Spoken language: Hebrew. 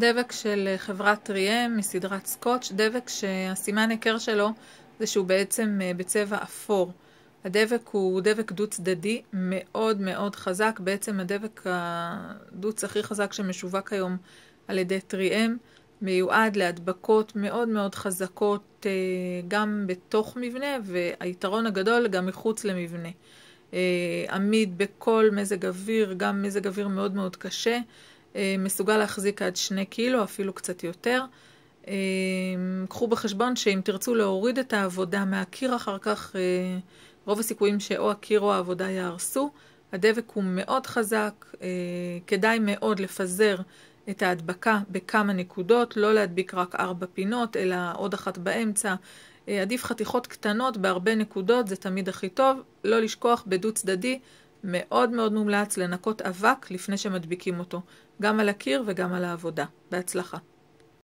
דבק של אה, חברת ריאם מסדרת סקוטש, דבק שהסימן היכר שלו זה שהוא בעצם אה, בצבע אפור. הדבק הוא דבק דו צדדי מאוד מאוד חזק, בעצם הדבק הדוץ הכי חזק שמשווק היום על ידי טריאם, מיועד להדבקות מאוד מאוד חזקות אה, גם בתוך מבנה, והיתרון הגדול גם מחוץ למבנה. עמיד בכל מזג אוויר, גם מזג אוויר מאוד מאוד קשה. אה, מסוגל להחזיק עד שני קילו, אפילו קצת יותר. אה, קחו בחשבון שאם תרצו להוריד את העבודה מהקיר אחר כך, אה, רוב הסיכויים שאו הקיר או העבודה יהרסו. הדבק הוא מאוד חזק, כדאי מאוד לפזר את ההדבקה בכמה נקודות, לא להדביק רק ארבע פינות, אלא עוד אחת באמצע. עדיף חתיכות קטנות בהרבה נקודות, זה תמיד הכי טוב. לא לשכוח בדו צדדי מאוד מאוד מומלץ לנקות אבק לפני שמדביקים אותו, גם על הקיר וגם על העבודה. בהצלחה.